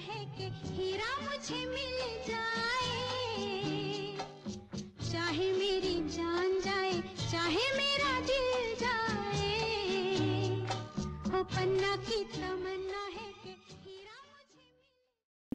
है कि हीरा मुझे मिल जाए चाहे मेरी जान जाए चाहे मेरा दिल जाए पन्ना की तमन्ना है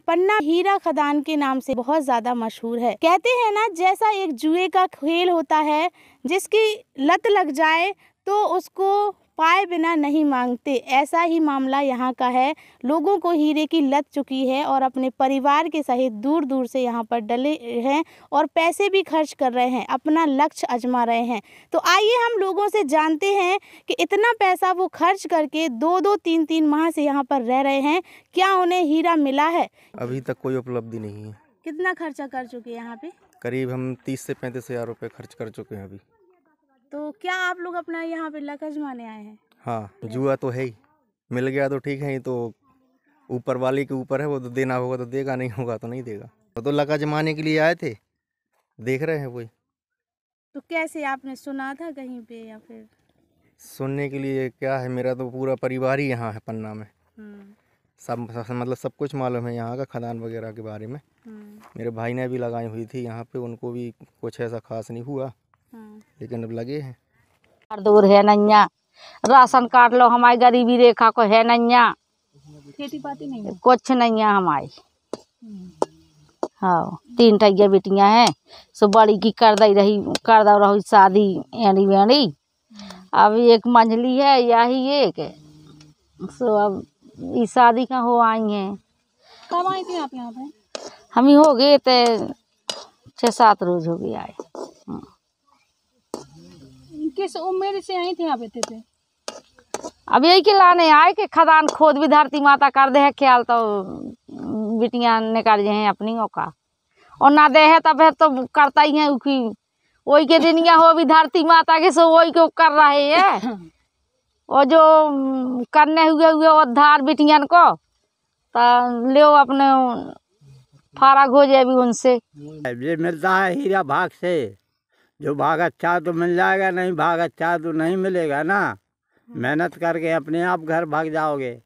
पन्ना हीरा खदान के नाम से बहुत ज़्यादा मशहूर है कहते हैं ना जैसा एक जुए का खेल होता है जिसकी लत लग जाए तो उसको पाए बिना नहीं मांगते ऐसा ही मामला यहाँ का है लोगों को हीरे की लत चुकी है और अपने परिवार के सहित दूर दूर से यहाँ पर डले हैं और पैसे भी खर्च कर रहे हैं अपना लक्ष्य अजमा रहे हैं तो आइए हम लोगों से जानते हैं कि इतना पैसा वो खर्च करके दो दो तीन तीन माह से यहाँ पर रह रहे हैं क्या उन्हें हीरा मिला है अभी तक कोई उपलब्धि नहीं है कितना खर्चा कर चुके हैं यहाँ पे करीब हम तीस से पैंतीस हजार रुपए खर्च कर चुके हैं अभी तो क्या आप लोग अपना यहाँ पे लक आजमाने आए हैं हाँ जुआ तो है ही मिल गया तो ठीक है तो ऊपर वाले के ऊपर है वो तो देना होगा तो देगा नहीं होगा तो नहीं देगा वो तो लक आजमाने के लिए आए थे देख रहे हैं वही तो कैसे आपने सुना था कहीं पे या फिर सुनने के लिए क्या है मेरा तो पूरा परिवार ही यहाँ है पन्ना में हम्म। सब, सब मतलब सब कुछ मालूम है यहाँ का खदान वगैरह के बारे में हम्म। मेरे भाई ने भी लगाई हुई थी यहाँ पे उनको भी कुछ ऐसा खास नहीं हुआ लेकिन अब लगे हैं दूर है नैया राशन कार्ड लो हमारी गरीबी रेखा को है नैया खेती पाती नहीं कुछ नहीं है हमारी हम्म। हाँ तीन ठैया बेटियां हैं सो बड़ी की कर दई रही कर दो रही शादी एणी वेड़ी हम्म। अब एक मंझली है या ही एक सो अब इस शादी का हो आई हैं कब आई थी आप यहाँ पे हम ही हो गए थे छः सात रोज हो गए आए हम्म। किस उम्र से आई थे यहाँ थे अब यही के लाने आए के खदान खोद भी धरती माता कर दे है ख्याल तो बिटिया निकाल जे हैं अपनी का और ना दे है तब तो करता ही है उकी वही के दिनिया हो भी धरती माता के सो वही को कर रहे है और जो करने हुए हुए उद्धार बिटियान को तो ले अपने फारा हो जाए भी उनसे ये मिलता है हीरा भाग से जो भाग अच्छा तो मिल जाएगा नहीं भाग अच्छा तो नहीं मिलेगा ना हाँ। मेहनत करके अपने आप घर भाग जाओगे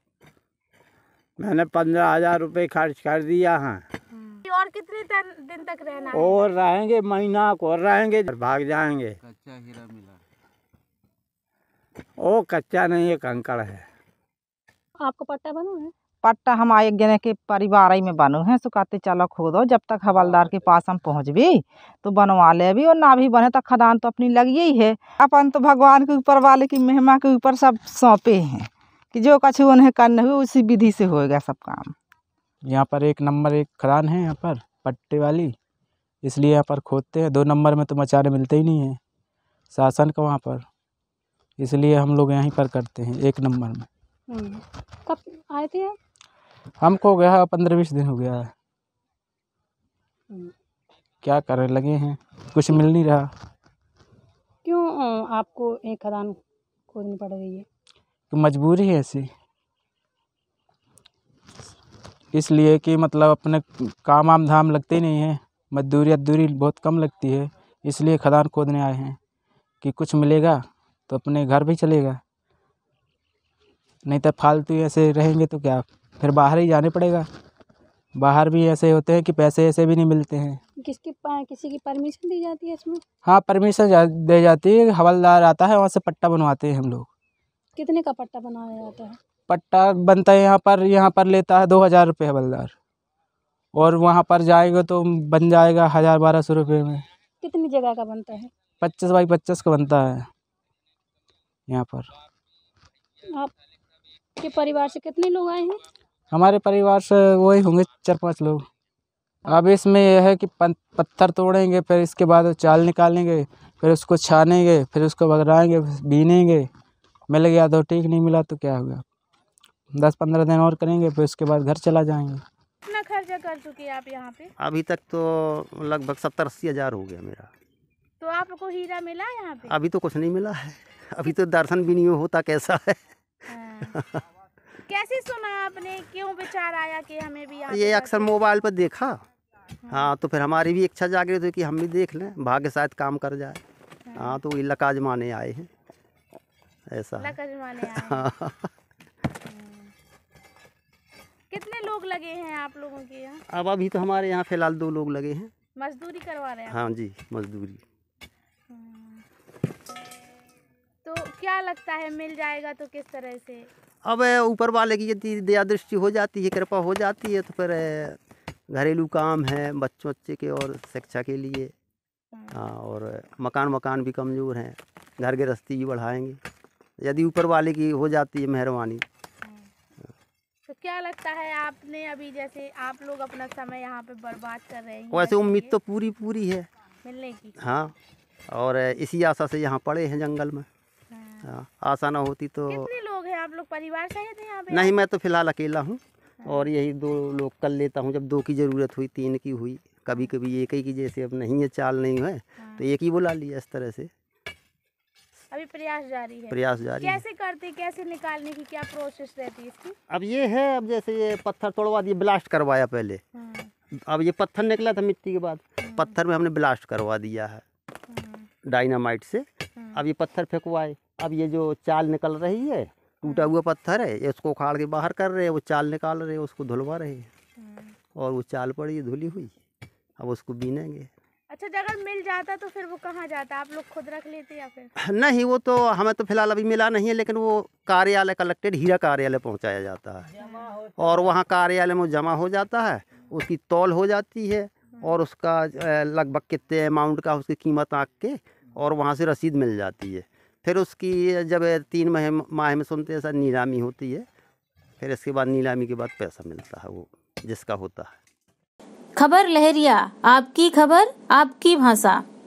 मैंने पंद्रह हजार रुपये खर्च कर दिया है हाँ। और कितने दिन तक रहना और रहेंगे महीना को और रहेंगे भाग जाएंगे कच्चा हीरा मिला ओ कच्चा नहीं है कंकड़ है आपको पट्टा बनू है पट्टा हम आए गए के परिवार ही में बनो है सो कहते चलो खोदो जब तक हवलदार के पास हम पहुँच भी तो बनवा ले भी और ना भी बने तो खदान तो अपनी लगी ही है अपन तो भगवान के ऊपर वाले की मेहमा के ऊपर सब सौंपे हैं कि जो कछ उन्हें करने हुए उसी विधि से होएगा सब काम यहाँ पर एक नंबर एक खदान है यहाँ पर पट्टे वाली इसलिए यहाँ पर खोदते हैं दो नंबर में तो मचारे मिलते ही नहीं हैं शासन का वहाँ पर इसलिए हम लोग यहीं पर करते हैं एक नंबर में हम्म, कब आए थे आप हमको गया पंद्रह बीस दिन हो गया है क्या करने लगे हैं कुछ मिल नहीं रहा क्यों आपको एक खदान खोदनी पड़ रही है मजबूरी है ऐसी इसलिए कि मतलब अपने काम आम धाम लगते ही नहीं है मजदूरी अदूरी बहुत कम लगती है इसलिए खदान खोदने आए हैं कि कुछ मिलेगा तो अपने घर भी चलेगा नहीं तो फालतू ऐसे रहेंगे तो क्या फिर बाहर ही जाने पड़ेगा बाहर भी ऐसे होते हैं कि पैसे ऐसे भी नहीं मिलते हैं किसकी किसी की परमिशन दी जाती है इसमें हाँ परमिशन जा, दे जाती है हवलदार आता है वहाँ से पट्टा बनवाते हैं हम लोग कितने का पट्टा बनाया जाता है पट्टा बनता है यहाँ पर यहाँ पर लेता है दो हज़ार रुपये हवलदार और वहाँ पर जाएंगे तो बन जाएगा हज़ार बारह सौ रुपये में कितनी जगह का बनता है पच्चीस बाई पच्चीस का बनता है यहाँ पर आपके परिवार से कितने लोग आए हैं हमारे परिवार से वही होंगे चार पाँच लोग अब इसमें यह है कि पत्थर तोड़ेंगे फिर इसके बाद चाल निकालेंगे फिर उसको छानेंगे फिर उसको बगराएंगे बीनेंगे मिल गया तो ठीक नहीं मिला तो क्या होगा दस पंद्रह दिन और करेंगे फिर उसके बाद घर चला जाएंगे कितना खर्चा कर चुके हैं आप यहाँ पे अभी तक तो लगभग सत्तर अस्सी हज़ार हो गया मेरा तो आपको हीरा मिला यहाँ पे अभी तो कुछ नहीं मिला है अभी तो दर्शन भी नहीं होता कैसा है हाँ। कैसे सुना आपने क्यों विचार आया कि हमें भी ये अक्सर मोबाइल पर देखा हाँ।, हाँ तो फिर हमारी भी इच्छा जागृत हुई कि हम भी देख लें भाग्य शायद काम कर जाए हाँ, हाँ तो ये लकाज आए हैं ऐसा आए हाँ। हम्म। कितने लोग लगे हैं आप लोगों के यहाँ अब अभी तो हमारे यहाँ फिलहाल दो लोग लगे हैं मजदूरी करवा रहे हैं हाँ जी मजदूरी तो क्या लगता है मिल जाएगा तो किस तरह से अब ऊपर वाले की यदि दया दृष्टि हो जाती है कृपा हो जाती है तो फिर घरेलू काम है बच्चों बच्चे के और शिक्षा के लिए हाँ, हाँ और मकान मकान भी कमज़ोर हैं घर गृहस्थी भी बढ़ाएंगे यदि ऊपर वाले की हो जाती है मेहरबानी हाँ। तो क्या लगता है आपने अभी जैसे आप लोग अपना समय यहाँ पे बर्बाद कर रहे हैं वैसे उम्मीद तो पूरी पूरी है मिलने की हाँ और इसी आशा से यहाँ पड़े हैं जंगल में हाँ, आशा ना होती तो कितने लोग हैं आप लोग परिवार सहित हैं यहाँ पे नहीं मैं तो फिलहाल अकेला हूँ और यही दो लोग कर लेता हूँ जब दो की ज़रूरत हुई तीन की हुई कभी कभी एक ही की जैसे अब नहीं है चाल नहीं है हाँ। तो एक ही बुला लिया इस तरह से अभी प्रयास जारी है प्रयास जारी कैसे करते कैसे निकालने की क्या प्रोसेस रहती है इसकी अब ये है अब जैसे ये पत्थर तोड़वा दिए ब्लास्ट करवाया पहले हाँ। अब ये पत्थर निकला था मिट्टी के बाद पत्थर में हमने ब्लास्ट करवा दिया है डायनामाइट से अब ये पत्थर फेंकवाए अब ये जो चाल निकल रही है टूटा हुआ पत्थर है इसको उखाड़ के बाहर कर रहे हैं वो चाल निकाल रहे हैं उसको धुलवा रहे हैं हम्म। और वो चाल पड़ी धुली हुई अब उसको बीनेंगे अच्छा जगह मिल जाता तो फिर वो कहाँ जाता आप लोग खुद रख लेते या फिर नहीं वो तो हमें तो फिलहाल अभी मिला नहीं है लेकिन वो कार्यालय कलेक्टेड हीरा कार्यालय पहुँचाया जाता है और वहाँ कार्यालय में जमा हो जाता है उसकी तौल हो जाती है हम्म। और उसका लगभग कितने अमाउंट का उसकी कीमत आँख के और वहाँ से रसीद मिल जाती है फिर उसकी जब तीन माह माह में सुनते हैं सर नीलामी होती है फिर इसके बाद नीलामी के बाद पैसा मिलता है वो जिसका होता है खबर लहरिया आपकी खबर आपकी भाषा